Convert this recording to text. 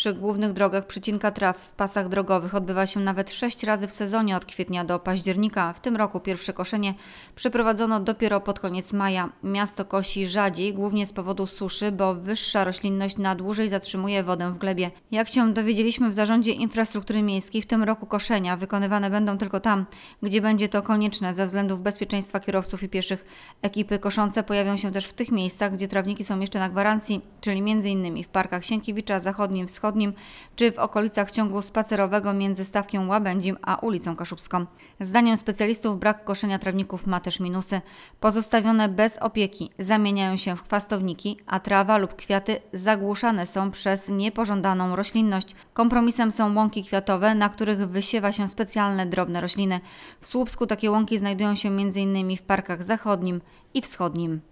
Przy głównych drogach przycinka traw w pasach drogowych odbywa się nawet sześć razy w sezonie od kwietnia do października. W tym roku pierwsze koszenie przeprowadzono dopiero pod koniec maja. Miasto kosi rzadziej, głównie z powodu suszy, bo wyższa roślinność na dłużej zatrzymuje wodę w glebie. Jak się dowiedzieliśmy w Zarządzie Infrastruktury Miejskiej, w tym roku koszenia wykonywane będą tylko tam, gdzie będzie to konieczne ze względów bezpieczeństwa kierowców i pieszych. Ekipy koszące pojawią się też w tych miejscach, gdzie trawniki są jeszcze na gwarancji, czyli m.in. w parkach Sienkiewicza, Zachodnim, Wschodnim, Wschodnim czy w okolicach ciągu spacerowego między stawkiem Łabędzim a ulicą Kaszubską. Zdaniem specjalistów brak koszenia trawników ma też minusy. Pozostawione bez opieki zamieniają się w chwastowniki, a trawa lub kwiaty zagłuszane są przez niepożądaną roślinność. Kompromisem są łąki kwiatowe, na których wysiewa się specjalne drobne rośliny. W Słupsku takie łąki znajdują się m.in. w parkach zachodnim i wschodnim.